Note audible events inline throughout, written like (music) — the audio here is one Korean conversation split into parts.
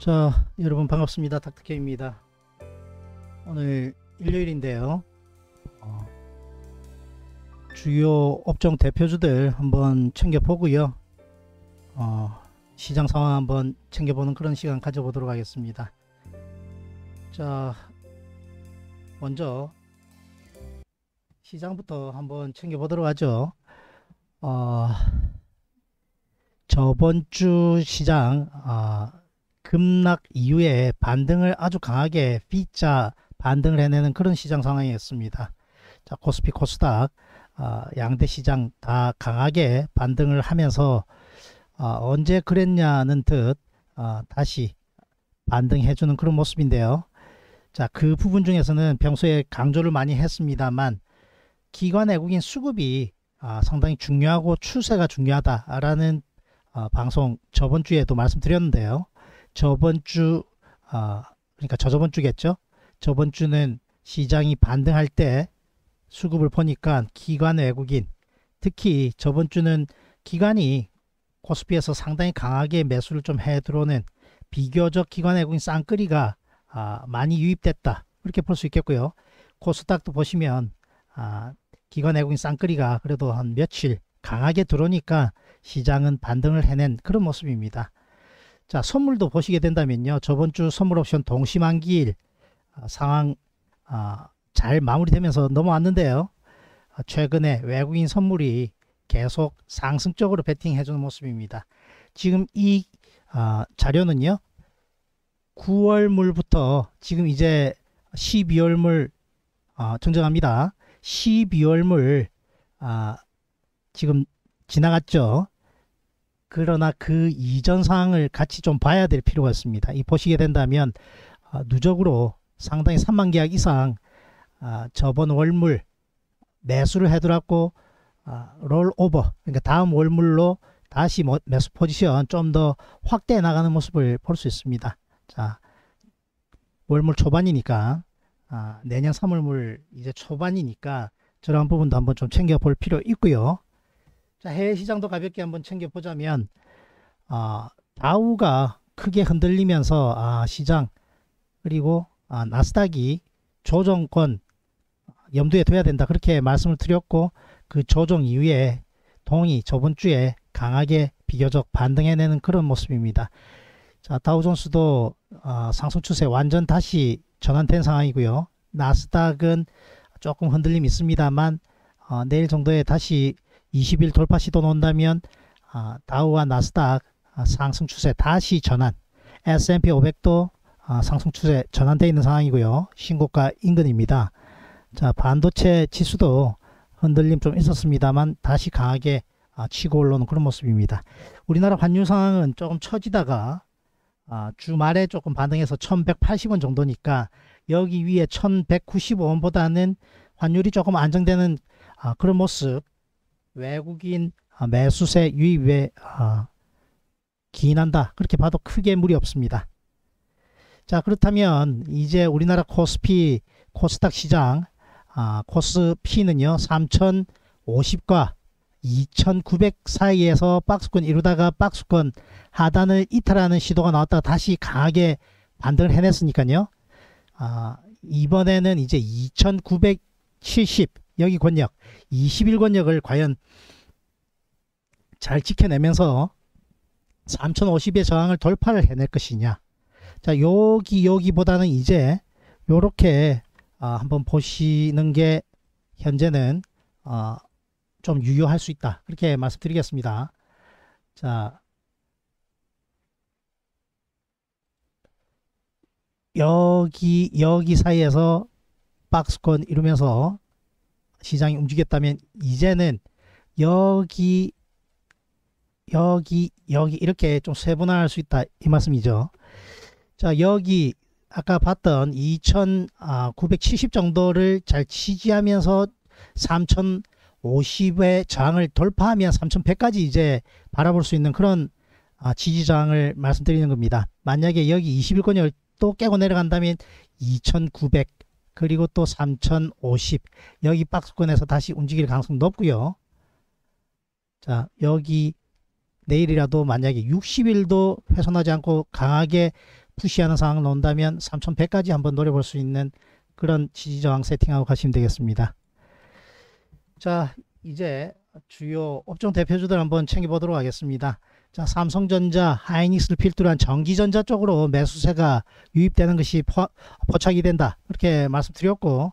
자 여러분 반갑습니다 닥터케입니다 오늘 일요일인데요 어, 주요 업종 대표주들 한번 챙겨보고요 어, 시장 상황 한번 챙겨보는 그런 시간 가져보도록 하겠습니다 자 먼저 시장부터 한번 챙겨보도록 하죠 어, 저번 주 시장 아, 급락 이후에 반등을 아주 강하게 V자 반등을 해내는 그런 시장 상황이었습니다. 자, 코스피 코스닥 어, 양대 시장 다 강하게 반등을 하면서 어, 언제 그랬냐는 듯 어, 다시 반등해주는 그런 모습인데요. 자, 그 부분 중에서는 평소에 강조를 많이 했습니다만 기관 외국인 수급이 아, 상당히 중요하고 추세가 중요하다라는 아, 방송 저번 주에도 말씀드렸는데요. 저번 주 아, 그러니까 저저번 주겠죠. 저번 주는 시장이 반등할 때 수급을 보니까 기관 외국인 특히 저번 주는 기관이 코스피에서 상당히 강하게 매수를 좀 해 들어오는 비교적 기관 외국인 쌍끌이가 아, 많이 유입됐다 이렇게 볼 수 있겠고요. 코스닥도 보시면 아, 기관 외국인 쌍끌이가 그래도 한 며칠 강하게 들어오니까 시장은 반등을 해낸 그런 모습입니다. 자 선물도 보시게 된다면요. 저번 주 선물 옵션 동시만기일 아, 상황 아, 잘 마무리되면서 넘어왔는데요. 아, 최근에 외국인 선물이 계속 상승적으로 베팅해주는 모습입니다. 지금 이 자료는요. 9월물부터 지금 이제 12월물 정정합니다. 12월물 지금 지나갔죠. 그러나 그 이전 상황을 같이 좀 봐야 될 필요가 있습니다. 이 보시게 된다면 어, 누적으로 상당히 3만 계약 이상 아, 저번 월물 매수를 해두었고 아, 롤오버 그러니까 다음 월물로 다시 매수 포지션 좀 더 확대해 나가는 모습을 볼 수 있습니다. 자 월물 초반이니까 아, 내년 3월물 이제 초반이니까 저런 부분도 한번 좀 챙겨볼 필요 있고요. 자, 해외 시장도 가볍게 한번 챙겨보자면 아, 다우가 크게 흔들리면서 아, 시장 그리고 아, 나스닥이 조정권 염두에 둬야 된다 그렇게 말씀을 드렸고 그 조정 이후에 동이 저번 주에 강하게 비교적 반등해내는 그런 모습입니다. 자 다우존스도 어, 아, 상승 추세 완전 다시 전환된 상황이고요. 나스닥은 조금 흔들림 있습니다만 어, 내일 정도에 다시 20일 돌파 시도 논다면 아, 다우와 나스닥 아, 상승 추세 다시 전환, S&P 500도 아, 상승 추세 전환되어 있는 상황이고요. 신고가 인근입니다. 자, 반도체 지수도 흔들림 좀 있었습니다만 다시 강하게 치고 올라오는 그런 모습입니다. 우리나라 환율 상황은 조금 처지다가 주말에 조금 반응해서 1180원 정도니까 여기 위에 1195원보다는 환율이 조금 안정되는 그런 모습 외국인 아, 매수세 유입에 아, 기인한다. 그렇게 봐도 크게 무리 없습니다. 자 그렇다면 이제 우리나라 코스피 코스닥 시장 아, 코스피는요 3050과 2900 사이에서 박스권 이루다가 박스권 하단을 이탈하는 시도가 나왔다가 다시 강하게 반등을 해냈으니까요. 아, 이번에는 이제 2970 여기 권역 21권역을 과연 잘 지켜내면서 3050의 저항을 돌파를 해낼 것이냐 자 여기 여기보다는 이제 요렇게 아, 한번 보시는 게 현재는 아, 좀 유효할 수 있다 그렇게 말씀드리겠습니다 자 여기 여기 사이에서 박스권 이루면서 시장이 움직였다면 이제는 여기 여기 여기 이렇게 좀 세분화할 수 있다 이 말씀이죠. 자 여기 아까 봤던 2,970 아, 정도를 잘 지지하면서 3,050의 저항을 돌파하면 3,100까지 이제 바라볼 수 있는 그런 아, 지지 저항을 말씀드리는 겁니다. 만약에 여기 21권을 또 깨고 내려간다면 2,900 그리고 또 3050 여기 박스권에서 다시 움직일 가능성 도 높고요. 자 여기 내일이라도 만약에 60일도 훼손하지 않고 강하게 푸시하는 상황을 논다면 3100까지 한번 노려볼 수 있는 그런 지지저항 세팅하고 가시면 되겠습니다. 자 이제 주요 업종 대표주들 한번 챙겨보도록 하겠습니다. 자, 삼성전자, 하이닉스를 필두로 한 전기전자 쪽으로 매수세가 유입되는 것이 포, 포착이 된다. 그렇게 말씀드렸고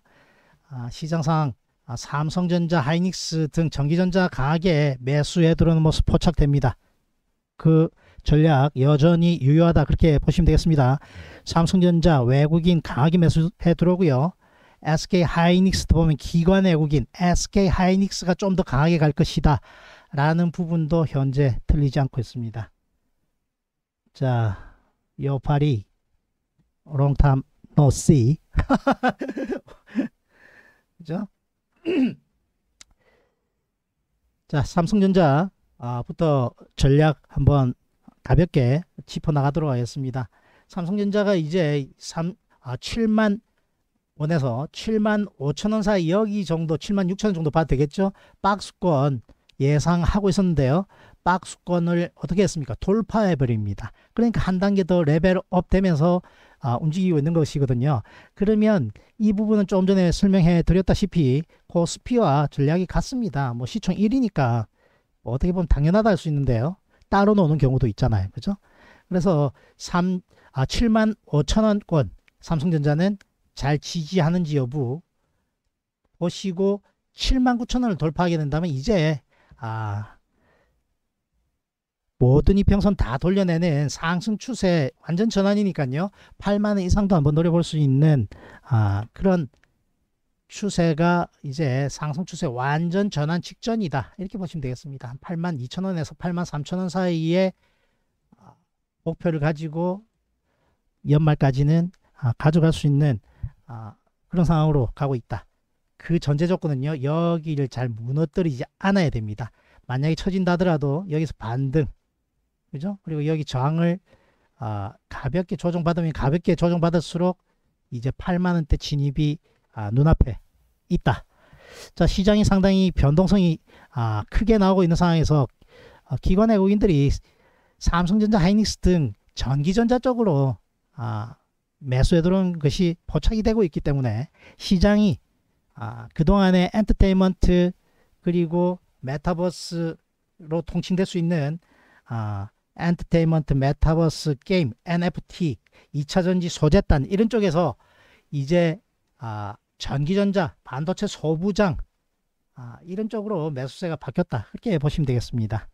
아, 시장 상 아, 삼성전자, 하이닉스 등 전기전자 강하게 매수에 들어오는 모습 포착됩니다. 그 전략 여전히 유효하다 그렇게 보시면 되겠습니다. 삼성전자 외국인 강하게 매수해 들어오고요. SK 하이닉스도 보면 기관 외국인 SK 하이닉스가 좀 더 강하게 갈 것이다. 라는 부분도 현재 틀리지 않고 있습니다. 자, 요파리 롱탐 노씨 그죠? (clears throat) 자, 삼성전자 아, 부터 전략 한번 가볍게 짚어 나가도록 하겠습니다. 삼성전자가 이제 3, 아, 7만 원에서 7만 5천 원 사이 여기 정도 7만 6천 원 정도 봐도 되겠죠? 박스권 예상하고 있었는데요. 박수권을 어떻게 했습니까? 돌파해버립니다. 그러니까 한 단계 더 레벨업 되면서 아, 움직이고 있는 것이거든요. 그러면 이 부분은 좀 전에 설명해 드렸다시피 코스피와 그 전략이 같습니다. 뭐 시총 1위니까 뭐 어떻게 보면 당연하다 할 수 있는데요. 따로 노는 경우도 있잖아요. 그죠? 그래서 3, 아, 7만 5천원권 삼성전자는 잘 지지하는지 여부 보시고 7만 9천원을 돌파하게 된다면 이제 아, 모든 이평선 다 돌려내는 상승 추세 완전 전환이니까요. 8만원 이상도 한번 노려볼 수 있는 아, 그런 추세가 이제 상승 추세 완전 전환 직전이다. 이렇게 보시면 되겠습니다. 8만 2천원에서 8만 3천원 사이에 아, 목표를 가지고 연말까지는 아, 가져갈 수 있는 아, 그런 상황으로 가고 있다. 그 전제 조건은요. 여기를 잘 무너뜨리지 않아야 됩니다. 만약에 처진다 하더라도 여기서 반등 그죠? 그리고 여기 저항을 아, 가볍게 조정받으면 가볍게 조정받을수록 이제 8만원대 진입이 아, 눈앞에 있다. 자 시장이 상당히 변동성이 아, 크게 나오고 있는 상황에서 아, 어, 기관 외국인들이 삼성전자, 하이닉스 등 전기전자 쪽으로 아, 매수에 들어온 것이 포착이 되고 있기 때문에 시장이 아, 그동안의 엔터테인먼트 그리고 메타버스로 통칭될 수 있는 아, 엔터테인먼트 메타버스 게임 NFT 2차전지 소재단 이런 쪽에서 이제 아, 전기전자 반도체 소부장 아, 이런 쪽으로 매수세가 바뀌었다 그렇게 보시면 되겠습니다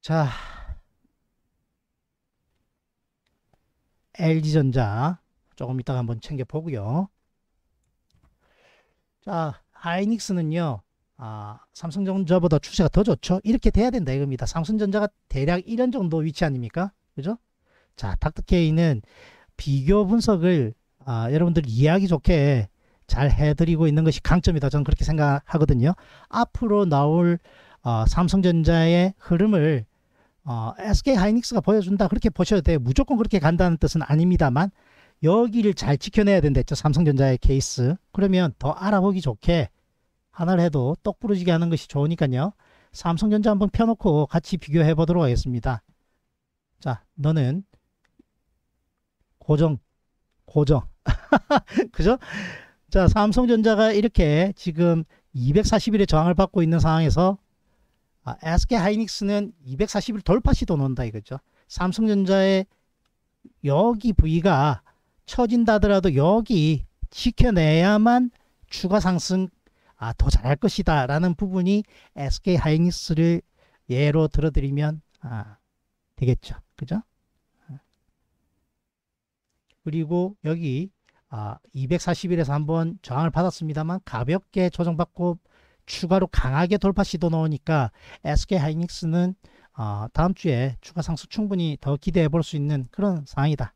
자 LG전자 조금 이따가 한번 챙겨보고요 자, 아, 하이닉스는요. 아, 삼성전자보다 추세가 더 좋죠. 이렇게 돼야 된다 이겁니다. 삼성전자가 대략 이런 정도 위치 아닙니까? 그죠? 자, 닥터케이는 비교 분석을 아, 여러분들 이해하기 좋게 잘 해드리고 있는 것이 강점이다. 저는 그렇게 생각하거든요. 앞으로 나올 어, 삼성전자의 흐름을 어, SK 하이닉스가 보여준다. 그렇게 보셔도 돼요. 무조건 그렇게 간다는 뜻은 아닙니다만 여기를 잘 지켜내야 된댔죠. 삼성전자의 케이스. 그러면 더 알아보기 좋게 하나를 해도 똑 부러지게 하는 것이 좋으니까요. 삼성전자 한번 펴놓고 같이 비교해 보도록 하겠습니다. 자, 너는 고정, 고정. (laughs) 그죠? 자, 삼성전자가 이렇게 지금 240일의 저항을 받고 있는 상황에서 아, SK 하이닉스는 240일 돌파 시도 논다 이거죠. 삼성전자의 여기 부위가 처진다더라도 여기 지켜내야만 추가 상승 아, 더 잘할 것이다 라는 부분이 SK 하이닉스를 예로 들어드리면 아, 되겠죠. 그죠? 그리고 여기 아, 2 4 0일에서 한번 저항을 받았습니다만 가볍게 조정받고 추가로 강하게 돌파 시도 넣으니까 SK 하이닉스는 어, 다음 주에 추가 상승 충분히 더 기대해 볼 수 있는 그런 상황이다.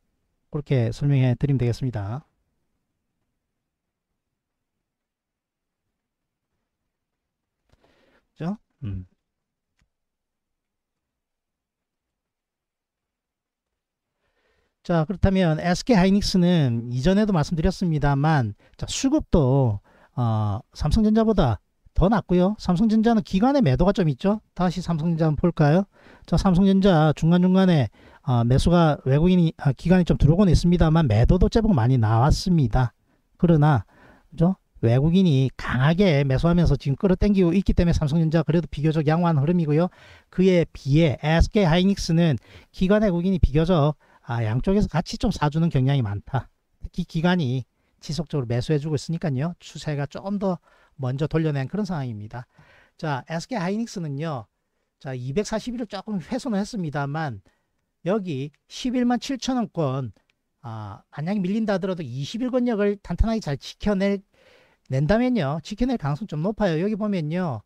그렇게 설명해 드리면 되겠습니다. 그죠? 음. 자 그렇다면 SK 하이닉스는 이전에도 말씀드렸습니다만 자, 수급도 어, 삼성전자보다 더 낮고요. 삼성전자는 기간의 매도가 좀 있죠. 다시 삼성전자 한번 볼까요? 자, 삼성전자 중간중간에 어, 매수가 외국인이 아, 기간이 좀 들어오곤 있습니다만 매도도 제법 많이 나왔습니다. 그러나 그죠? 외국인이 강하게 매수하면서 지금 끌어당기고 있기 때문에 삼성전자 그래도 비교적 양호한 흐름이고요. 그에 비해 SK 하이닉스는 기관 외국인이 비교적 아, 양쪽에서 같이 좀 사주는 경향이 많다. 특히 기관이 지속적으로 매수해주고 있으니까요. 추세가 좀 더 먼저 돌려낸 그런 상황입니다. 자, SK 하이닉스는요. 자, 241을 조금 훼손을 했습니다만 여기 11만 7천 원권 아, 만약에 밀린다 하더라도 20일 권역을 탄탄하게 잘 지켜낼 낸다면요. 지켜낼 가능성 좀 높아요. 여기 보면요.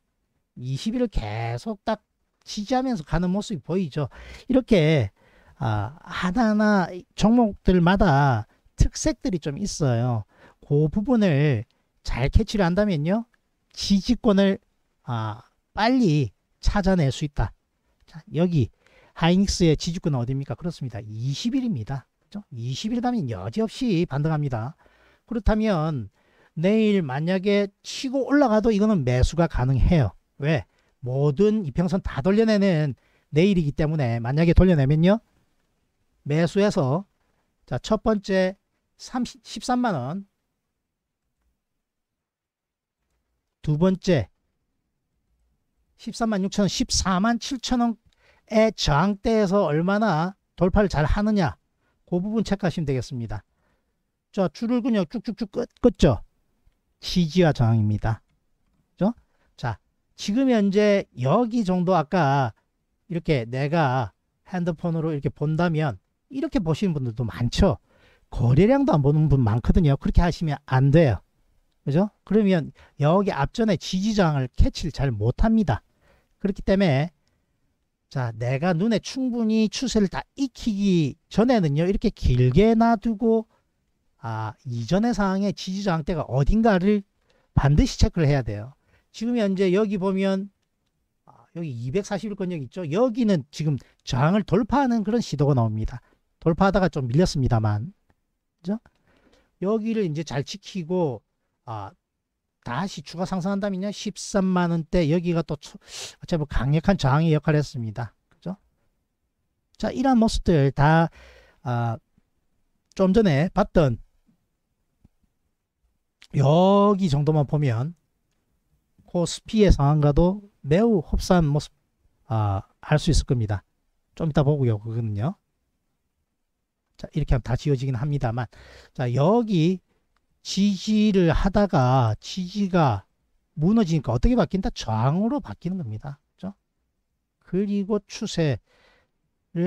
20일을 계속 딱 지지하면서 가는 모습이 보이죠. 이렇게 아, 하나하나 종목들마다 특색들이 좀 있어요. 그 부분을 잘 캐치를 한다면요. 지지권을 아, 빨리 찾아낼 수 있다. 자, 여기 하이닉스의 지주권은 어디입니까? 그렇습니다. 20일입니다. 그죠? 20일 이음면 여지없이 반등합니다. 그렇다면 내일 만약에 치고 올라가도 이거는 매수가 가능해요. 왜? 모든 이평선 다 돌려내는 내일이기 때문에 만약에 돌려내면요. 매수해서 자, 첫 번째 13만 원. 두 번째 13만 6천 원, 14만 7천 원에 저항대에서 얼마나 돌파를 잘 하느냐 그 부분 체크하시면 되겠습니다. 자 줄을 그냥 쭉쭉쭉 끄, 끄죠. 지지와 저항입니다. 그죠? 자 지금 현재 여기 정도 아까 이렇게 내가 핸드폰으로 이렇게 본다면 이렇게 보시는 분들도 많죠. 거래량도 안 보는 분 많거든요. 그렇게 하시면 안 돼요. 그죠? 그러면 여기 앞전에 지지저항을 캐치를 잘 못합니다. 그렇기 때문에 자, 내가 눈에 충분히 추세를 다 익히기 전에는요, 이렇게 길게 놔두고, 아, 이전의 상황에 지지저항대가 어딘가를 반드시 체크를 해야 돼요. 지금 현재 여기 보면, 아, 여기 2 4 1권기 있죠? 여기는 지금 저항을 돌파하는 그런 시도가 나옵니다. 돌파하다가 좀 밀렸습니다만. 그죠? 여기를 이제 잘 지키고, 아, 다시 추가 상승한다면요. 13만 원대 여기가 또 어차피 강력한 저항의 역할을 했습니다. 그죠? 자, 이런 모습들 다 아, 좀 전에 봤던 여기 정도만 보면 코스피의 그 상황과도 매우 흡사한 모습 아, 할 수 있을 겁니다. 좀 이따 보고요. 그거는요. 자, 이렇게 하면 다 지워지긴 합니다만 자, 여기 지지를 하다가 지지가 무너지니까 어떻게 바뀐다? 저항으로 바뀌는 겁니다. 그죠? 그리고 추세를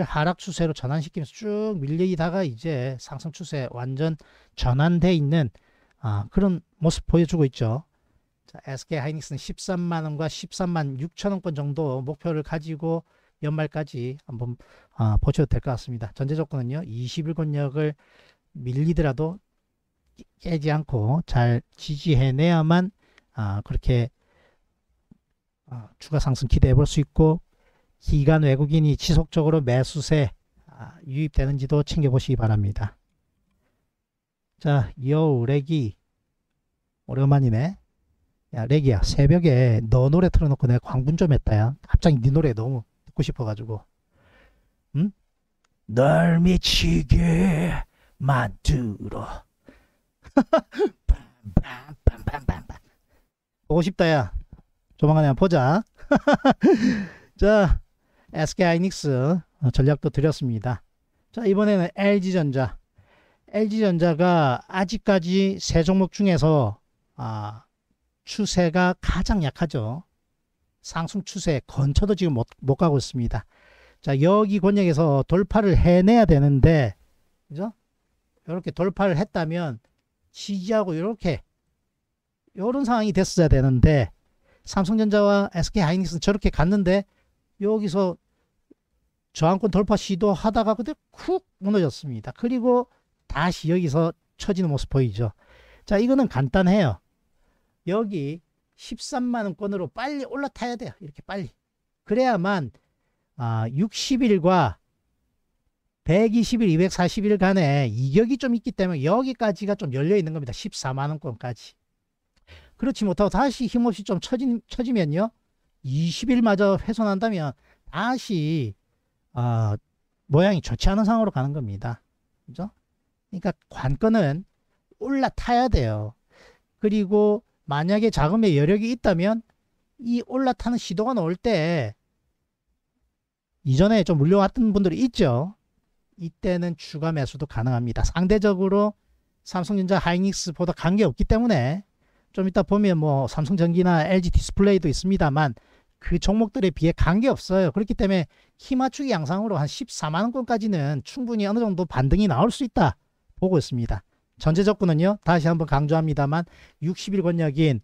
하락 추세로 전환시키면서 쭉 밀리다가 이제 상승 추세 완전 전환돼 있는 아, 그런 모습 보여주고 있죠. 자, SK 하이닉스는 13만 원과 13만 6천 원권 정도 목표를 가지고 연말까지 한번 아, 보셔도 될 것 같습니다. 전제 조건은요. 21권역을 밀리더라도 깨지 않고 잘 지지해내야만 아, 그렇게 아, 추가 상승 기대해 볼 수 있고 기간 외국인이 지속적으로 매수세 아, 유입되는지도 챙겨보시기 바랍니다. 자, 여 레기 오랜만이네. 야 레기야 새벽에 너 노래 틀어놓고 내가 광분 좀 했다야. 갑자기 네 노래 너무 듣고 싶어가지고. 응? 널 미치게 만들어. (laughs) 보고 싶다야. 조만간에 한번 보자. (laughs) 자, SK 하이닉스 어, 전략도 드렸습니다. 자, 이번에는 LG전자. LG전자가 아직까지 세 종목 중에서 아, 추세가 가장 약하죠. 상승 추세 건쳐도 지금 못, 못 가고 있습니다. 자, 여기 권역에서 돌파를 해내야 되는데, 그죠? 이렇게 돌파를 했다면 지지하고 이렇게 이런 상황이 됐어야 되는데 삼성전자와 SK하이닉스는 저렇게 갔는데 여기서 저항권 돌파 시도하다가 그때 쿡 무너졌습니다. 그리고 다시 여기서 처지는 모습 보이죠. 자 이거는 간단해요. 여기 13만원권으로 빨리 올라타야 돼요. 이렇게 빨리. 그래야만 아, 60일과 120일, 240일 간에 이격이 좀 있기 때문에 여기까지가 좀 열려 있는 겁니다. 14만원권까지. 그렇지 못하고 다시 힘없이 좀 처진, 처지면요. 20일마저 훼손한다면 다시, 어, 모양이 좋지 않은 상황으로 가는 겁니다. 그죠? 그러니까 관건은 올라타야 돼요. 그리고 만약에 자금의 여력이 있다면 이 올라타는 시도가 나올 때 이전에 좀 물려왔던 분들이 있죠. 이때는 주가 매수도 가능합니다. 상대적으로 삼성전자 하이닉스보다 간게 없기 때문에 좀 이따 보면 뭐 삼성전기나 LG 디스플레이도 있습니다만 그 종목들에 비해 간게 없어요. 그렇기 때문에 키 맞추기 양상으로 한 14만 원권까지는 충분히 어느 정도 반등이 나올 수 있다 보고 있습니다. 전제 접근은요. 다시 한번 강조합니다만 60일 권역인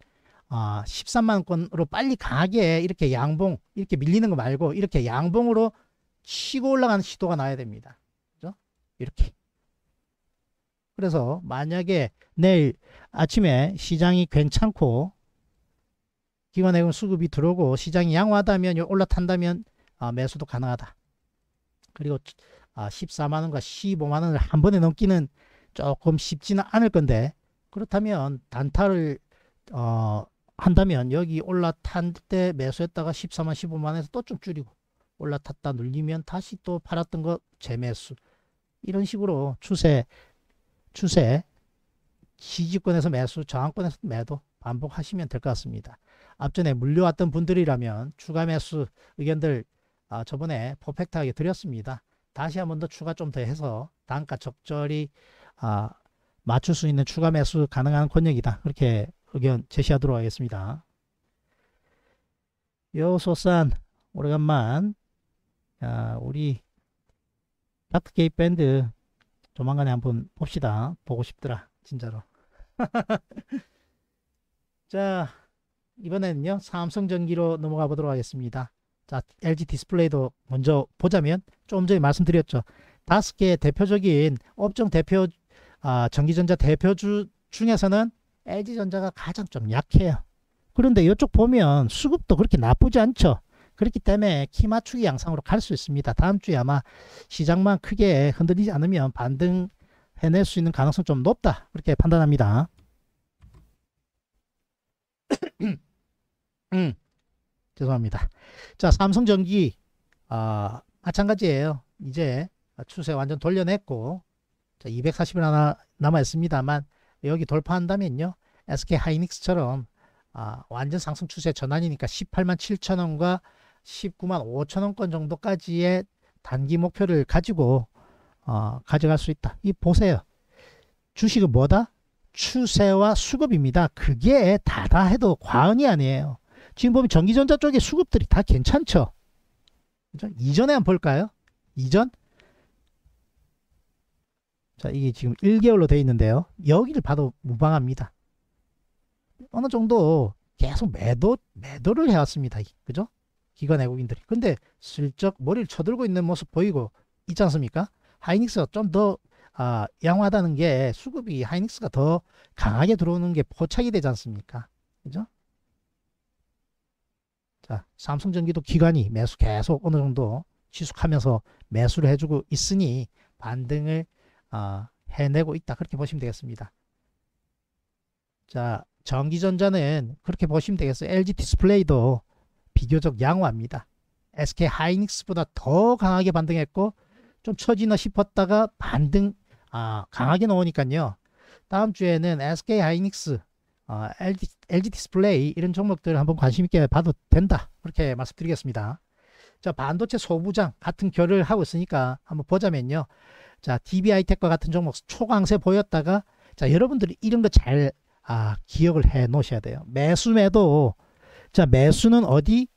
어, 13만 원권으로 빨리 가게 이렇게 양봉 이렇게 밀리는 거 말고 이렇게 양봉으로 치고 올라가는 시도가 나야 와 됩니다. 이렇게. 그래서 만약에 내일 아침에 시장이 괜찮고 기관예금 수급이 들어오고 시장이 양호하다면 올라탄다면 아, 매수도 가능하다. 그리고 아, 14만원과 15만원을 한 번에 넘기는 조금 쉽지는 않을 건데 그렇다면 단타를 어, 한다면 여기 올라탄 때 매수했다가 14만 15만에서 원또좀 줄이고 올라탔다 눌리면 다시 또 팔았던 거 재매수 이런 식으로 추세, 추세, 지지권에서 매수, 저항권에서 매도 반복하시면 될 것 같습니다. 앞전에 물려왔던 분들이라면 추가 매수 의견들 아, 저번에 퍼펙트하게 드렸습니다. 다시 한번더 추가 좀 더 해서 단가 적절히 아, 맞출 수 있는 추가 매수 가능한 권역이다. 그렇게 의견 제시하도록 하겠습니다. 여소산 오래간만 아, 우리 닥터 케이 밴드 조만간에 한번 봅시다. 보고 싶더라. 진짜로. (laughs) 자, 이번에는요. 삼성전기로 넘어가 보도록 하겠습니다. 자, LG 디스플레이도 먼저 보자면 조금 전에 말씀드렸죠. 다섯 개의 대표적인 업종 대표 아, 전기전자 대표주 중에서는 LG전자가 가장 좀 약해요. 그런데 이쪽 보면 수급도 그렇게 나쁘지 않죠. 그렇기 때문에 키 맞추기 양상으로 갈 수 있습니다. 다음 주에 아마 시장만 크게 흔들리지 않으면 반등 해낼 수 있는 가능성 좀 높다. 그렇게 판단합니다. (coughs) 음, 죄송합니다. 자, 삼성전기 아, 마찬가지예요. 이제 추세 완전 돌려냈고 자, 240일 하나 남아 있습니다만 여기 돌파한다면요. SK 하이닉스처럼 아, 완전 상승 추세 전환이니까 18만 7천 원과 19만 5천 원권 정도까지의 단기 목표를 가지고 어, 가져갈 수 있다. 이 보세요. 주식은 뭐다? 추세와 수급입니다. 그게 다다 해도 과언이 아니에요. 지금 보면 전기전자 쪽의 수급들이 다 괜찮죠. 그죠? 이전에 한번 볼까요? 이전? 자, 이게 지금 1개월로 되어 있는데요. 여기를 봐도 무방합니다. 어느 정도 계속 매도, 매도를 해왔습니다. 그죠? 기관 외국인들이. 근데 슬쩍 머리를 쳐들고 있는 모습 보이고 있지 않습니까? 하이닉스가 좀더 아, 양호하다는 게 수급이 하이닉스가 더 강하게 들어오는 게 포착이 되지 않습니까? 그죠? 자, 삼성전기도 기관이 매수 계속 어느 정도 지속하면서 매수를 해주고 있으니 반등을 아, 해내고 있다. 그렇게 보시면 되겠습니다. 자, 전기전자는 그렇게 보시면 되겠어요. LG 디스플레이도 비교적 양호합니다. SK 하이닉스보다 더 강하게 반등했고 좀 처지나 싶었다가 반등 아, 강하게 넣으니까요. 다음 주에는 SK 하이닉스, 어, LG, 디스플레이 이런 종목들 한번 관심 있게 봐도 된다. 그렇게 말씀드리겠습니다. 자, 반도체 소부장 같은 결을 하고 있으니까 한번 보자면요. 자, DBI텍과 같은 종목 초강세 보였다가 자, 여러분들이 이런 거잘 아, 기억을 해 놓으셔야 돼요. 매수매도 자, 매수는 어디?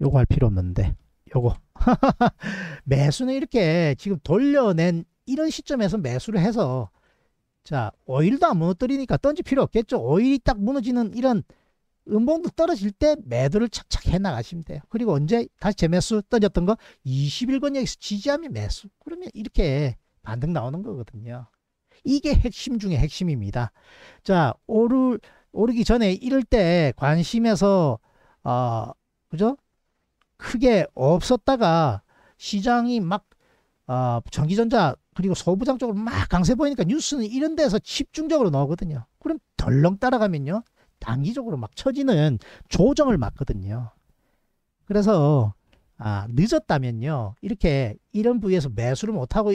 요거 할 필요 없는데. 요거. (laughs) 매수는 이렇게 지금 돌려낸 이런 시점에서 매수를 해서 자, 오일도 안 무너뜨리니까 던질 필요 없겠죠. 오일이 딱 무너지는 이런 음봉도 떨어질 때 매도를 착착 해 나가시면 돼요. 그리고 언제 다시 재매수 던졌던 거 21권 여기서 지지하면 매수. 그러면 이렇게 반등 나오는 거거든요. 이게 핵심 중에 핵심입니다. 자, 오를 오르기 전에 이럴 때 관심에서 어, 그죠? 크게 없었다가 시장이 막 어, 전기전자 그리고 소부장 쪽으로 막 강세 보이니까 뉴스는 이런 데서 집중적으로 나오거든요. 그럼 덜렁 따라가면요. 단기적으로 막 처지는 조정을 맞거든요. 그래서 아, 늦었다면요. 이렇게 이런 부위에서 매수를 못하고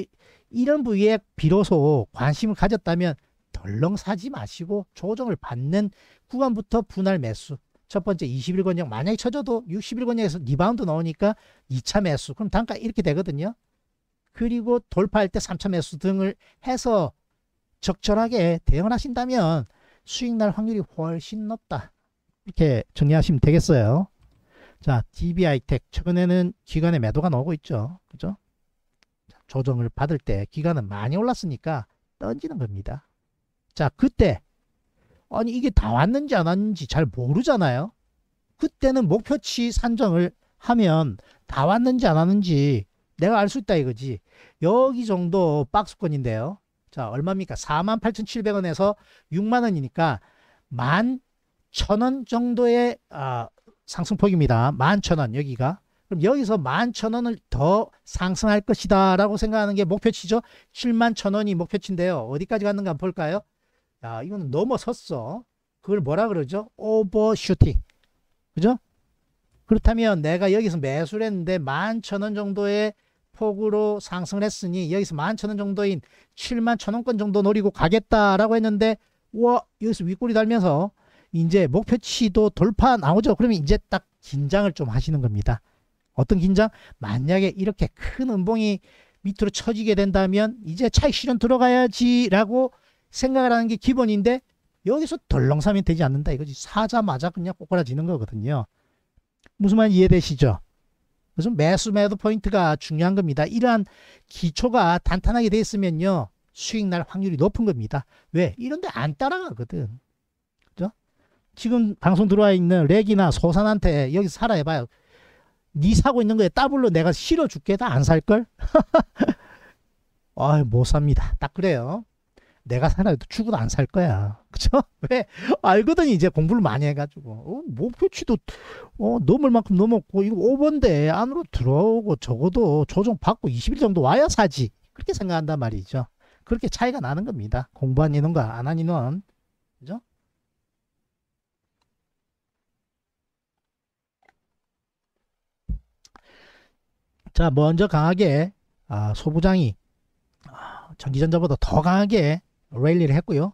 이런 부위에 비로소 관심을 가졌다면 덜렁 사지 마시고 조정을 받는 구간부터 분할 매수 첫 번째 21권역 만약에 쳐져도 61권역에서 리바운드 넣으니까 2차 매수 그럼 단가 이렇게 되거든요 그리고 돌파할 때 3차 매수 등을 해서 적절하게 대응을 하신다면 수익 날 확률이 훨씬 높다 이렇게 정리하시면 되겠어요 자 DBI텍 최근에는 기간에 매도가 나오고 있죠 그죠 조정을 받을 때 기간은 많이 올랐으니까 던지는 겁니다 자, 그때 아니 이게 다 왔는지 안 왔는지 잘 모르잖아요. 그때는 목표치 산정을 하면 다 왔는지 안 왔는지 내가 알 수 있다 이거지. 여기 정도 박스권인데요. 자, 얼마입니까? 48,700원에서 6만 원이니까 11,000원 정도의 아, 상승폭입니다. 11,000원 여기가. 그럼 여기서 11,000원을 더 상승할 것이다 라고 생각하는 게 목표치죠. 71,000원이 목표치인데요. 어디까지 갔는가 볼까요? 야, 이건 넘어섰어. 그걸 뭐라 그러죠? 오버슈팅. 그죠? 그렇다면 내가 여기서 매수를 했는데 11,000원 정도의 폭으로 상승을 했으니 여기서 11,000원 정도인 71,000원권 정도 노리고 가겠다라고 했는데 우와 여기서 윗골이 달면서 이제 목표치도 돌파 나오죠. 그러면 이제 딱 긴장을 좀 하시는 겁니다. 어떤 긴장? 만약에 이렇게 큰 음봉이 밑으로 쳐지게 된다면 이제 차익 실현 들어가야지라고 생각을 하는 게 기본인데 여기서 덜렁삼이 되지 않는다 이거지 사자마자 그냥 꼬꾸라지는 거거든요 무슨 말 이해되시죠 무슨 매수 매도 포인트가 중요한 겁니다 이러한 기초가 단단하게 돼 있으면요 수익 날 확률이 높은 겁니다 왜 이런데 안 따라가거든 그죠 지금 방송 들어와 있는 렉이나 소산한테 여기 살아 해봐요 니 사고 있는 거에 따블로 내가 실어 줄게 다 안 살걸 (laughs) 아못 삽니다 딱 그래요 내가 살아도 죽은 안 살 거야. 그쵸? (laughs) 왜? 알거든, 이제 공부를 많이 해가지고. 어, 목표치도, 뭐 어, 넘을 만큼 넘었고, 이거 5번대 안으로 들어오고 적어도 조정받고 20일 정도 와야 사지. 그렇게 생각한단 말이죠. 그렇게 차이가 나는 겁니다. 공부한 인원과 안한 인원. 그죠? 자, 먼저 강하게, 아, 소부장이 아, 전기전자보다 더 강하게 레일리를 했고요.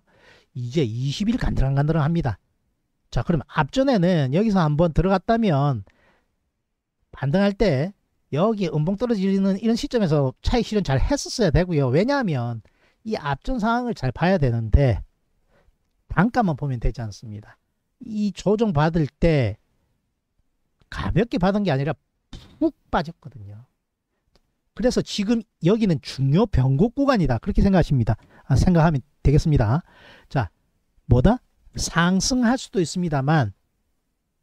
이제 20일 간들간들 합니다. 자, 그럼 앞전에는 여기서 한번 들어갔다면 반등할 때 여기 음봉 떨어지는 이런 시점에서 차익 실현 잘 했었어야 되고요. 왜냐하면 이 앞전 상황을 잘 봐야 되는데 단가만 보면 되지 않습니다. 이 조정 받을 때 가볍게 받은 게 아니라 푹 빠졌거든요. 그래서 지금 여기는 중요 변곡 구간이다. 그렇게 생각하십니다. 생각하면 되겠습니다. 자, 뭐다? 상승할 수도 있습니다만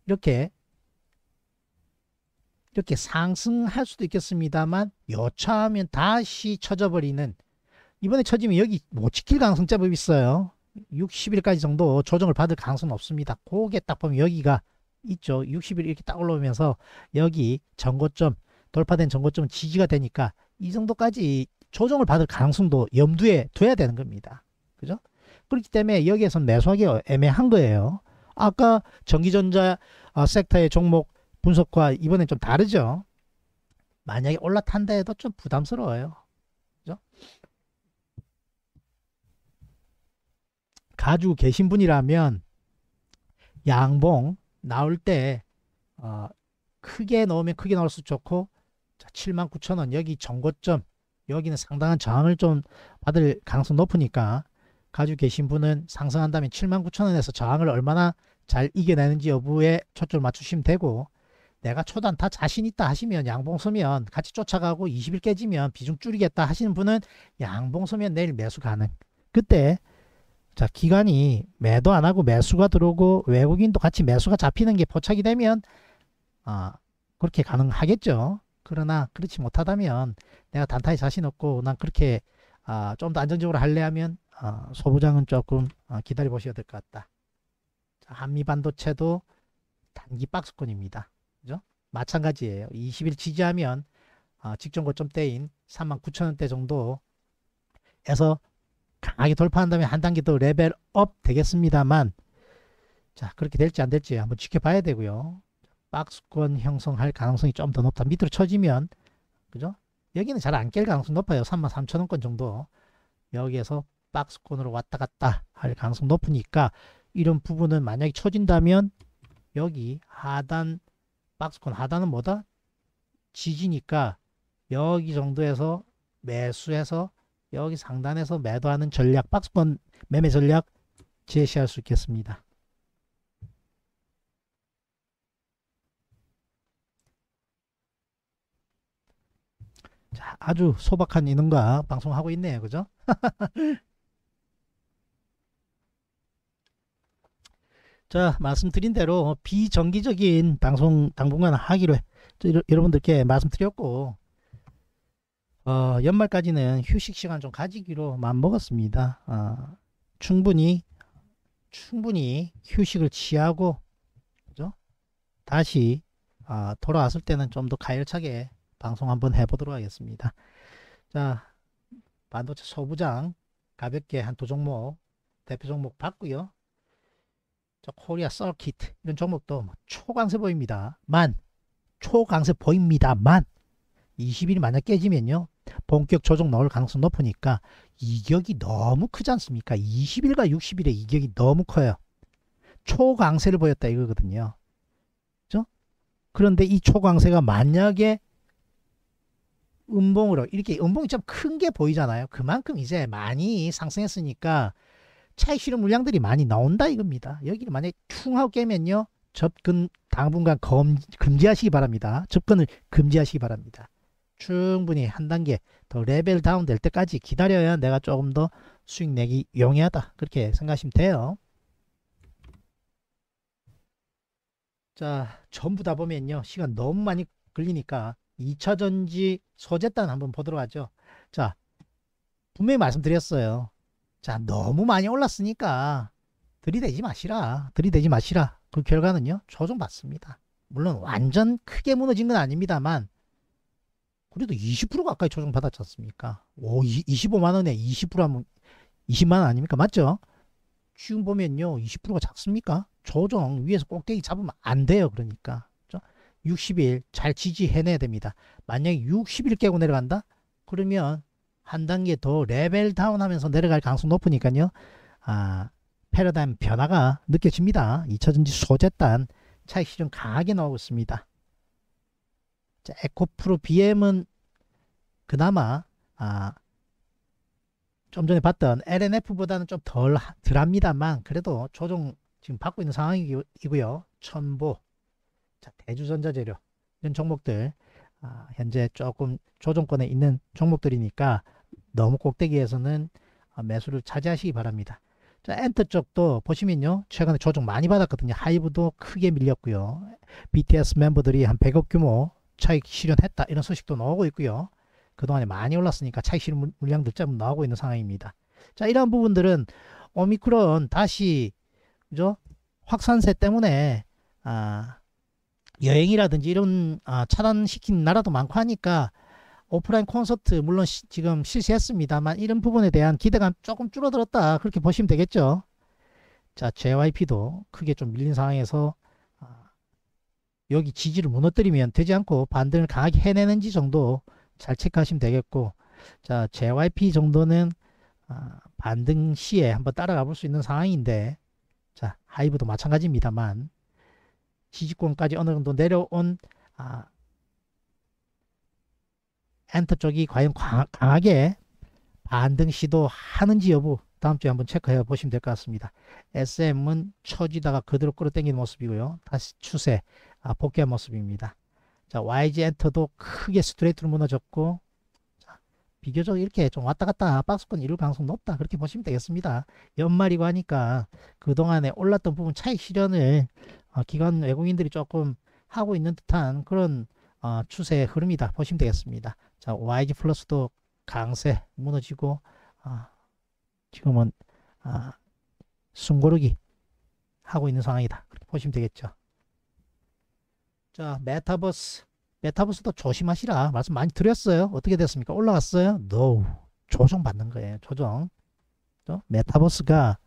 이렇게 이렇게 상승할 수도 있겠습니다만 여차하면 다시 쳐져버리는 이번에 쳐지면 여기 못 지킬 가능성 제법 있어요. 60일까지 정도 조정을 받을 가능성은 없습니다. 고게 딱 보면 여기가 있죠. 60일 이렇게 딱 올라오면서 여기 전고점 돌파된 전고점 지지가 되니까 이 정도까지 조정을 받을 가능성도 염두에 둬야 되는 겁니다. 그죠? 그렇기 때문에 여기에서 매수하기가 애매한 거예요. 아까 전기전자 아, 섹터의 종목 분석과 이번엔 좀 다르죠. 만약에 올라탄다 해도 좀 부담스러워요. 그죠? 가지고 계신 분이라면 양봉 나올 때 어, 크게 넣으면 크게 나올 수 좋고 자, 79,000원 여기 정고점 여기는 상당한 저항을 좀 받을 가능성 높으니까 가지고 계신 분은 상승한다면 79,000원에서 저항을 얼마나 잘 이겨내는지 여부에 초점 맞추시면 되고 내가 초단 다 자신 있다 하시면 양봉 서면 같이 쫓아가고 20일 깨지면 비중 줄이겠다 하시는 분은 양봉 서면 내일 매수 가능 그때 자 기간이 매도 안 하고 매수가 들어오고 외국인도 같이 매수가 잡히는 게 포착이 되면 아 그렇게 가능하겠죠 그러나 그렇지 못하다면 내가 단타에 자신 없고 난 그렇게 아, 좀더 안정적으로 할래 하면 아, 소부장은 조금 아, 어, 기다려 보셔야 될 것 같다. 자, 한미 반도체도 단기 박스권입니다. 그죠? 마찬가지예요. 20일 지지하면 아, 직전 고점대인 39,000원대 정도에서 강하게 돌파한 다면한 단계 더 레벨업 되겠습니다만 자 그렇게 될지 안 될지 한번 지켜봐야 되고요. 박스권 형성할 가능성이 좀 더 높다. 밑으로 쳐지면 그죠? 여기는 잘 안 깰 가능성이 높아요. 33,000원권 정도. 여기에서 박스권으로 왔다 갔다 할 가능성이 높으니까 이런 부분은 만약에 쳐진다면 여기 하단 박스권 하단은 뭐다? 지지니까 여기 정도에서 매수해서 여기 상단에서 매도하는 전략 박스권 매매 전략 제시할 수 있겠습니다. 자, 아주 소박한 이놈과 방송하고 있네요. 그죠? (laughs) 자, 말씀드린 대로 비정기적인 방송 당분간 하기로 여러분들께 말씀드렸고 어, 연말까지는 휴식 시간 좀 가지기로 마음 먹었습니다. 어, 충분히 충분히 휴식을 취하고 그죠? 다시 어, 돌아왔을 때는 좀 더 가열차게 방송 한번 해보도록 하겠습니다. 자, 반도체 소부장 가볍게 한 두 종목 대표 종목 봤고요. 저 코리아 서킷 이런 종목도 초강세 보입니다. 만 초강세 보입니다만 20일이 만약 깨지면요. 본격 조정 넣을 가능성 높으니까 이격이 너무 크지 않습니까? 20일과 60일의 이격이 너무 커요. 초강세를 보였다 이거거든요. 그죠? 그런데 이 초강세가 만약에 음봉으로 이렇게 음봉이 좀 큰 게 보이잖아요. 그만큼 이제 많이 상승했으니까 차익 실현 물량들이 많이 나온다 이겁니다. 여기를 만약에 퉁 하고 깨면요. 접근 당분간 검, 금지하시기 바랍니다. 접근을 금지하시기 바랍니다. 충분히 한 단계 더 레벨 다운 될 때까지 기다려야 내가 조금 더 수익 내기 용이하다. 그렇게 생각하시면 돼요. 자, 전부 다 보면요. 시간 너무 많이 걸리니까 2차 전지 소재단 한번 보도록 하죠. 자, 분명히 말씀드렸어요. 자, 너무 많이 올랐으니까 들이대지 마시라. 들이대지 마시라. 그 결과는요, 조정받습니다. 물론 완전 크게 무너진 건 아닙니다만, 그래도 20% 가까이 조정받았지 않습니까? 오, 25만원에 20% 하면 20만원 아닙니까? 맞죠? 지금 보면요, 20%가 작습니까? 조정 위에서 꼭대기 잡으면 안 돼요. 그러니까. 60일 잘 지지해내야 됩니다. 만약에 60일 깨고 내려간다? 그러면 한 단계 더 레벨 다운 하면서 내려갈 가능성 높으니까요. 아, 패러다임 변화가 느껴집니다. 2차전지 소재단 차익 실현 강하게 나오고 있습니다. 자, 에코프로 BM은 그나마 아, 좀 전에 봤던 LNF보다는 좀덜 덜합니다만 그래도 조정 지금 받고 있는 상황이고요. 천보 자, 대주전자 재료 이런 종목들 아, 현재 조금 조정권에 있는 종목들이니까 너무 꼭대기에서는 아, 매수를 차지하시기 바랍니다. 자, 엔터 쪽도 보시면요. 최근에 조정 많이 받았거든요. 하이브도 크게 밀렸고요. BTS 멤버들이 한 100억 규모 차익 실현했다. 이런 소식도 나오고 있고요. 그동안에 많이 올랐으니까 차익 실현 물량들 좀 나오고 있는 상황입니다. 자, 이러한 부분들은 오미크론 다시 그죠? 확산세 때문에 아, 여행이라든지 이런 아, 차단시킨 나라도 많고 하니까 오프라인 콘서트 물론 시, 지금 실시했습니다만 이런 부분에 대한 기대감 조금 줄어들었다 그렇게 보시면 되겠죠. 자 JYP도 크게 좀 밀린 상황에서 아, 여기 지지를 무너뜨리면 되지 않고 반등을 강하게 해내는지 정도 잘 체크하시면 되겠고 자 JYP 정도는 아, 반등 시에 한번 따라가 볼 수 있는 상황인데 자 하이브도 마찬가지입니다만 지지권까지 어느 정도 내려온 아, 엔터 쪽이 과연 강하게 반등 시도하는지 여부 다음 주에 한번 체크해 보시면 될 것 같습니다. SM은 처지다가 그대로 끌어당기는 모습이고요. 다시 추세 아, 복귀한 모습입니다. 자, YG 엔터도 크게 스트레이트로 무너졌고 자, 비교적 이렇게 좀 왔다 갔다 박스권 이룰 가능성 높다 그렇게 보시면 되겠습니다. 연말이고 하니까 그동안에 올랐던 부분 차익 실현을 아, 기관 외국인들이 조금 하고 있는 듯한 그런 아, 추세의 흐름이다 보시면 되겠습니다. 자 YG 플러스도 강세 무너지고 아, 지금은 숨고르기 하고 있는 상황이다. 그렇게 보시면 되겠죠. 자, 메타버스. 메타버스도 조심하시라. 말씀 많이 드렸어요. 어떻게 됐습니까? 올라갔어요? No. 조정받는 거예요. 조정. 메타버스가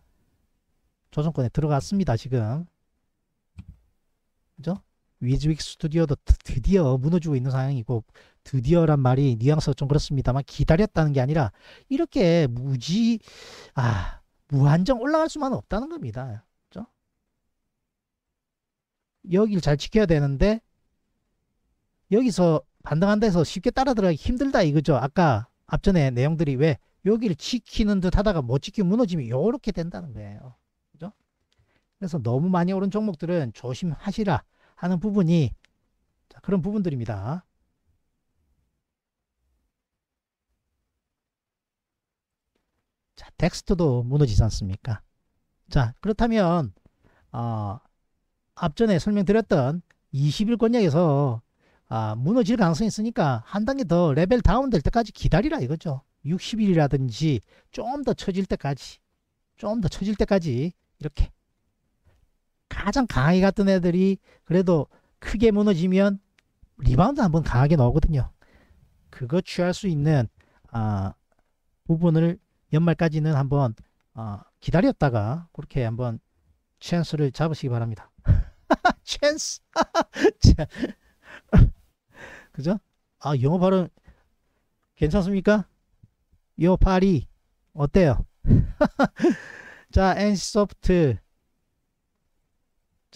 조정권에 들어갔습니다. 지금. 그죠? 위즈윅 스튜디오도 드디어 무너지고 있는 상황이고 드디어란 말이 뉘앙스가 좀 그렇습니다만 기다렸다는 게 아니라 이렇게 무지 아 무한정 올라갈 수만 없다는 겁니다. 그죠? 여기잘 지켜야 되는데 여기서 반등한 데서 쉽게 따라 들어가기 힘들다 이거죠. 아까 앞전에 내용들이 왜 여기를 지키는 듯 하다가 못 지키면 무너지면 이렇게 된다는 거예요. 그래서 너무 많이 오른 종목들은 조심하시라 하는 부분이 자, 그런 부분들입니다. 자, 텍스트도 무너지지 않습니까? 자, 그렇다면 어, 앞전에 설명드렸던 20일 권역에서 아, 무너질 가능성이 있으니까 한 단계 더 레벨 다운 될 때까지 기다리라 이거죠. 60일이라든지 좀 더 처질 때까지 좀 더 처질 때까지 이렇게 가장 강하게 갔던 애들이 그래도 크게 무너지면 리바운드 한 번 강하게 나오거든요. 그거 취할 수 있는 아, 부분을 연말까지는 한번 아, 기다렸다가 그렇게 한 번 찬스를 잡으시기 바랍니다. (laughs) 찬스. (laughs) (laughs) 그죠? 아 영어 발음 괜찮습니까? 요 파리 어때요? 자, 엔소프트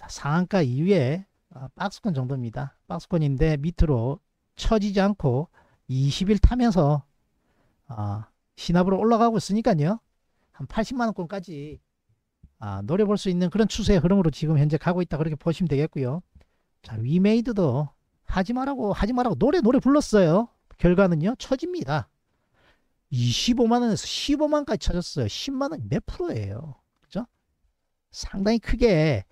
자, 상한가 이후에 어, 박스권 정도입니다. 박스권인데 밑으로 처지지 않고 20일 타면서 아, 신압으로 올라가고 있으니까요. 한 80만원권까지 아, 노려볼 수 있는 그런 추세의 흐름으로 지금 현재 가고 있다 그렇게 보시면 되겠고요. 자 위메이드도 하지 말라고 하지 말라고 노래 노래 불렀어요. 결과는요 처집니다. 25만원에서 15만까지 쳐졌어요. 10만원 몇 프로예요. 그죠? 상당히 크게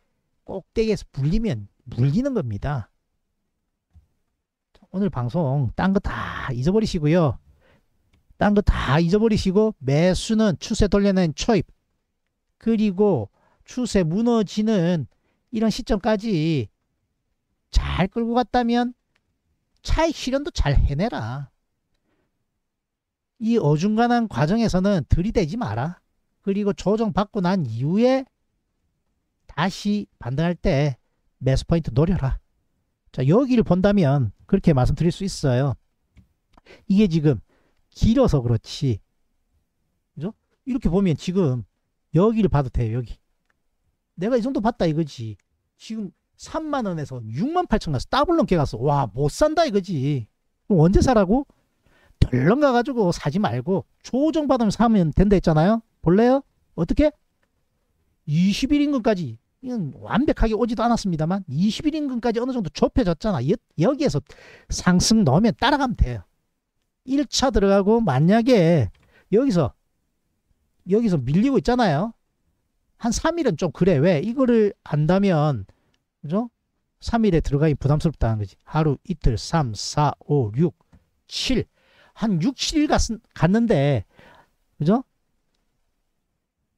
꼭대기에서 물리면 물리는 겁니다. 오늘 방송 딴 거 다 잊어버리시고요. 딴 거 다 잊어버리시고 매수는 추세 돌려낸 초입 그리고 추세 무너지는 이런 시점까지 잘 끌고 갔다면 차익 실현도 잘 해내라. 이 어중간한 과정에서는 들이대지 마라. 그리고 조정받고 난 이후에 다시 반등할 때 매수 포인트 노려라. 자, 여기를 본다면 그렇게 말씀드릴 수 있어요. 이게 지금 길어서 그렇지. 그죠? 이렇게 보면 지금 여기를 봐도 돼요, 여기. 내가 이 정도 봤다 이거지. 지금 3만원에서 6만 8천 가서 더블 넘게 가서 와, 못 산다 이거지. 그럼 언제 사라고? 덜렁 가가지고 사지 말고 조정받으면 사면 된다 했잖아요. 볼래요? 어떻게? 20일인 것까지 이건 뭐 완벽하게 오지도 않았습니다만 20일 인근까지 어느 정도 좁혀졌잖아. 여, 여 기에서 상승 넣으면 따라가면 돼요. 1차 들어가고 만약에 여기서 여기서 밀리고 있잖아요. 한 3일은 좀 그래. 왜? 이거를 안다면 그죠? 3일에 들어가기 부담스럽다는 거지. 하루, 이틀, 3, 4, 5, 6, 7. 한 6, 7일 갔, 갔는데 그죠?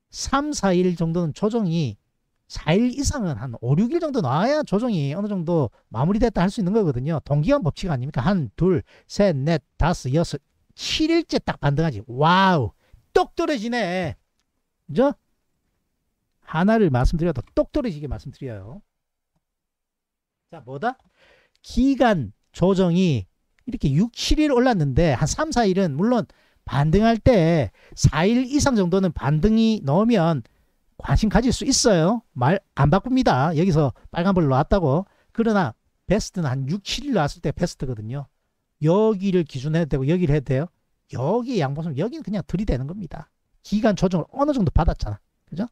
3, 4일 정도는 조정이 4일 이상은 한 5, 6일 정도 나와야 조정이 어느 정도 마무리됐다 할 수 있는 거거든요. 동기간 법칙 아닙니까? 한, 둘, 셋, 넷, 다섯, 여섯, 7일째 딱 반등하지. 와우. 똑 떨어지네. 그죠? 하나를 말씀드려도 똑 떨어지게 말씀드려요. 자, 뭐다? 기간 조정이 이렇게 6, 7일 올랐는데 한 3, 4일은 물론 반등할 때 4일 이상 정도는 반등이 넣으면 관심 가질 수 있어요. 말 안 바꿉니다. 여기서 빨간불 나왔다고. 그러나 베스트는 한 6, 7일 나왔을 때 베스트거든요. 여기를 기준해야 되고 여기를 해야 돼요. 여기 양보선 여기는 그냥 들이대는 겁니다. 기간 조정을 어느 정도 받았잖아. 그죠?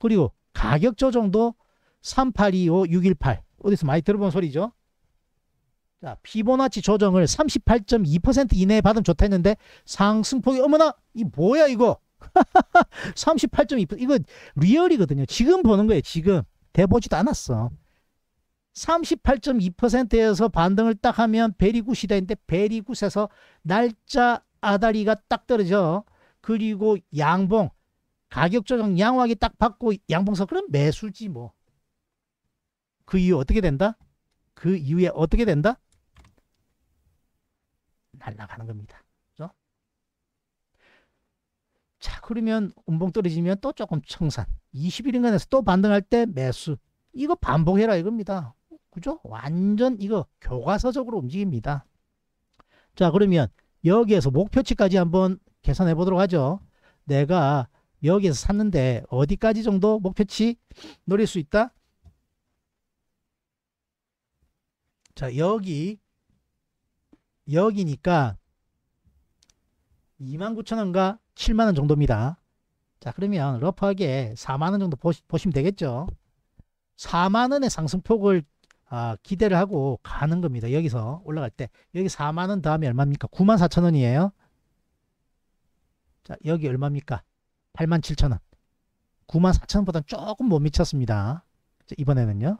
그리고 가격 조정도 3825, 618 어디서 많이 들어본 소리죠? 자, 피보나치 조정을 38.2% 이내에 받으면 좋다 했는데 상승폭이 어머나 이 뭐야 이거 38.2% (laughs) 이거 리얼이거든요. 지금 보는 거예요. 지금 대보지도 않았어. 38.2%에서 반등을 딱 하면 베리구 시대인데 베리굿에서 날짜 아다리가 딱 떨어져. 그리고 양봉 가격 조정 양호하게 딱 받고 양봉 섞 그럼 매수지 뭐. 그 이후 어떻게 된다? 그 이후에 어떻게 된다? 날라가는 겁니다. 자 그러면 음봉 떨어지면 또 조금 청산 20일인간에서 또 반등할 때 매수 이거 반복해라 이겁니다 그죠 완전 이거 교과서적으로 움직입니다 자 그러면 여기에서 목표치까지 한번 계산해 보도록 하죠 내가 여기에서 샀는데 어디까지 정도 목표치 노릴 수 있다 자 여기 여기니까 2 9 0 0 0원가 7만원 정도입니다. 자 그러면 러프하게 4만원 정도 보시, 보시면 되겠죠. 4만원의 상승폭을 아, 기대를 하고 가는 겁니다. 여기서 올라갈 때 여기 4만원 다음에 얼마입니까? 9만 4천원이에요. 자 여기 얼마입니까? 8만 7천원 9만 4천원보다 조금 못 미쳤습니다. 자, 이번에는요.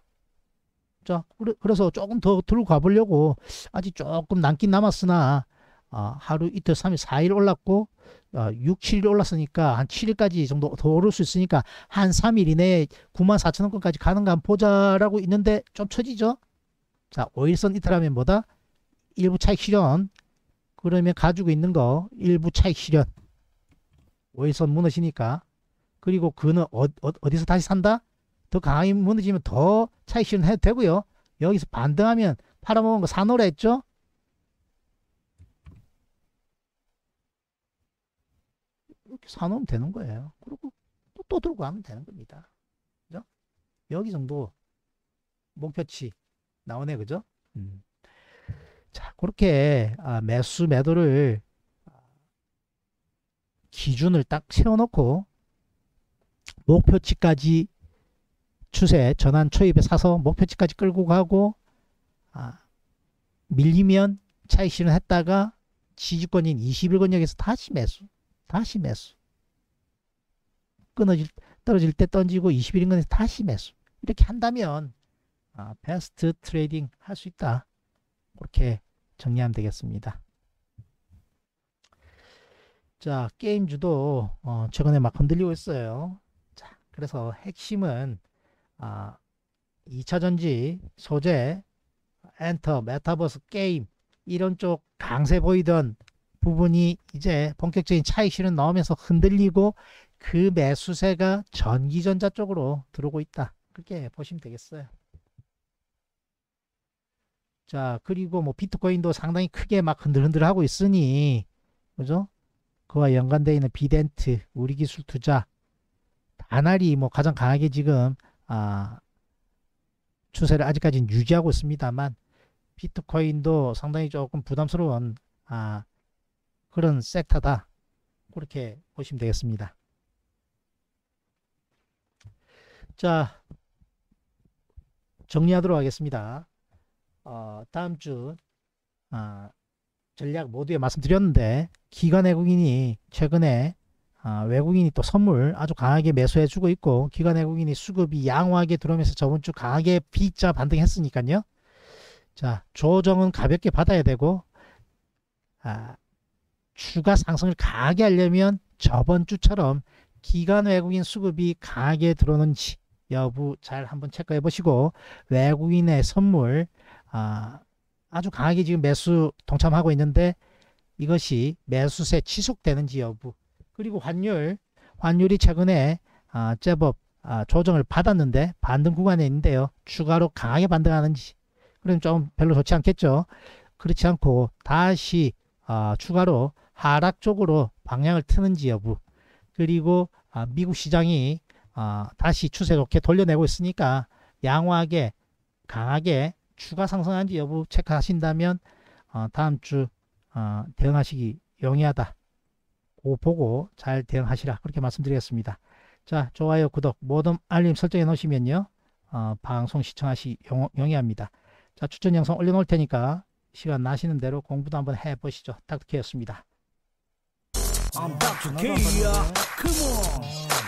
자 그래서 조금 더 들고 가보려고 아직 조금 남긴 남았으나 아, 하루 이틀 삼일 사일 올랐고 어, 6, 7일 올랐으니까 한 7일까지 정도 더 오를 수 있으니까 한 3일 이내에 9만 4천 원권까지 가는거 한번 보자라고 있는데 좀 처지죠. 자, 5일선 이탈하면 뭐다? 일부 차익 실현. 그러면 가지고 있는 거 일부 차익 실현. 5일선 무너지니까. 그리고 그는 어, 어 디서 다시 산다? 더 강하게 무너지면 더 차익 실현해도 되고요. 여기서 반등하면 팔아먹은 거 사노라 했죠? 사놓으면 되는 거예요. 그리고 또, 또 들고 가면 되는 겁니다. 그죠? 여기 정도 목표치 나오네, 그죠? 음. 자, 그렇게 아, 매수 매도를 아, 기준을 딱 세워놓고 목표치까지 추세 전환 초입에 사서 목표치까지 끌고 가고 아, 밀리면 차익 실현했다가 지지권인 21권역에서 다시 매수 다시 매수 끊어질 떨어질 때 던지고 20일 인근에서 다시 매수 이렇게 한다면 아, 베스트 트레이딩 할 수 있다 그렇게 정리하면 되겠습니다 자 게임주도 어, 최근에 막 흔들리고 있어요 자 그래서 핵심은 아, 2차전지 소재 엔터 메타버스 게임 이런 쪽 강세 보이던 부분이 이제 본격적인 차익 실현 나오면서 흔들리고 그 매수세가 전기전자 쪽으로 들어오고 있다. 그렇게 보시면 되겠어요. 자, 그리고 뭐 비트코인도 상당히 크게 막 흔들흔들 하고 있으니, 그죠? 그와 연관되어 있는 비덴트, 우리 기술 투자, 아날이 뭐 가장 강하게 지금, 아, 추세를 아직까지는 유지하고 있습니다만, 비트코인도 상당히 조금 부담스러운, 아, 그런 섹터다. 그렇게 보시면 되겠습니다. 자, 정리하도록 하겠습니다. 어, 다음 주 어, 전략 모두에 말씀드렸는데 기관 외국인이 최근에 어, 외국인이 또 선물 아주 강하게 매수해주고 있고 기관 외국인이 수급이 양호하게 들어오면서 저번 주 강하게 B자 반등했으니까요. 자 조정은 가볍게 받아야 되고 아, 추가 상승을 강하게 하려면 저번 주처럼 기관 외국인 수급이 강하게 들어오는지 여부 잘 한번 체크해 보시고 외국인의 선물 아, 아주 강하게 지금 매수 동참하고 있는데 이것이 매수세 지속되는지 여부 그리고 환율 환율이 최근에 아, 제법 아, 조정을 받았는데 반등 구간에 있는데요 추가로 강하게 반등하는지 그럼 좀 별로 좋지 않겠죠 그렇지 않고 다시 아, 추가로 하락 쪽으로 방향을 트는지 여부 그리고 아, 미국 시장이 어, 다시 추세 좋게 돌려내고 있으니까 양호하게 강하게 추가 상승한지 여부 체크하신다면 어, 다음 주 어, 대응하시기 용이하다. 고 보고 잘 대응하시라 그렇게 말씀드리겠습니다. 자 좋아요 구독 모든 알림 설정해 놓으시면요 어, 방송 시청하시 용, 용이합니다. 자 추천 영상 올려놓을 테니까 시간 나시는 대로 공부도 한번 해보시죠. 닥터케였습니다. I'm Dr. K. Come on.